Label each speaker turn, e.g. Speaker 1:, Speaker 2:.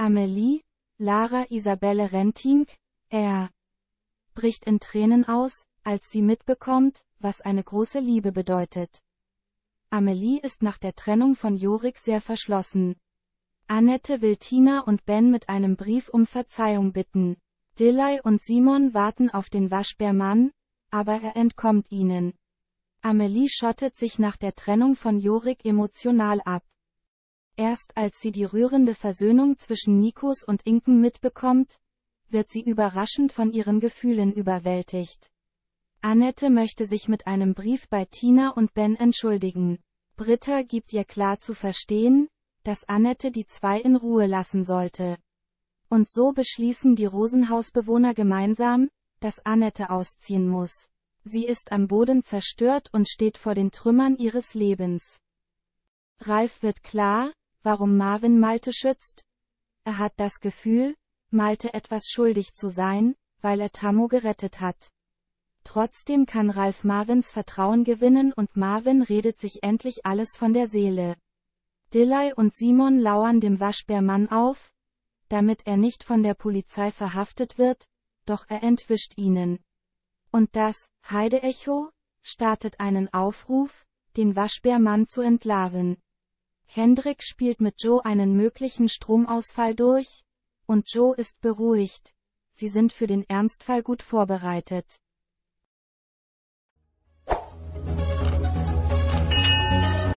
Speaker 1: Amelie, Lara Isabelle Rentink, er bricht in Tränen aus, als sie mitbekommt, was eine große Liebe bedeutet. Amelie ist nach der Trennung von Jorik sehr verschlossen. Annette will Tina und Ben mit einem Brief um Verzeihung bitten. Dilley und Simon warten auf den Waschbärmann, aber er entkommt ihnen. Amelie schottet sich nach der Trennung von Jorik emotional ab. Erst als sie die rührende Versöhnung zwischen Nikos und Inken mitbekommt, wird sie überraschend von ihren Gefühlen überwältigt. Annette möchte sich mit einem Brief bei Tina und Ben entschuldigen. Britta gibt ihr klar zu verstehen, dass Annette die zwei in Ruhe lassen sollte. Und so beschließen die Rosenhausbewohner gemeinsam, dass Annette ausziehen muss. Sie ist am Boden zerstört und steht vor den Trümmern ihres Lebens. Ralf wird klar, warum Marvin Malte schützt. Er hat das Gefühl, Malte etwas schuldig zu sein, weil er Tammo gerettet hat. Trotzdem kann Ralf Marvins Vertrauen gewinnen und Marvin redet sich endlich alles von der Seele. Dillay und Simon lauern dem Waschbärmann auf, damit er nicht von der Polizei verhaftet wird, doch er entwischt ihnen. Und das, Heideecho, startet einen Aufruf, den Waschbärmann zu entlarven. Hendrik spielt mit Joe einen möglichen Stromausfall durch, und Joe ist beruhigt. Sie sind für den Ernstfall gut vorbereitet.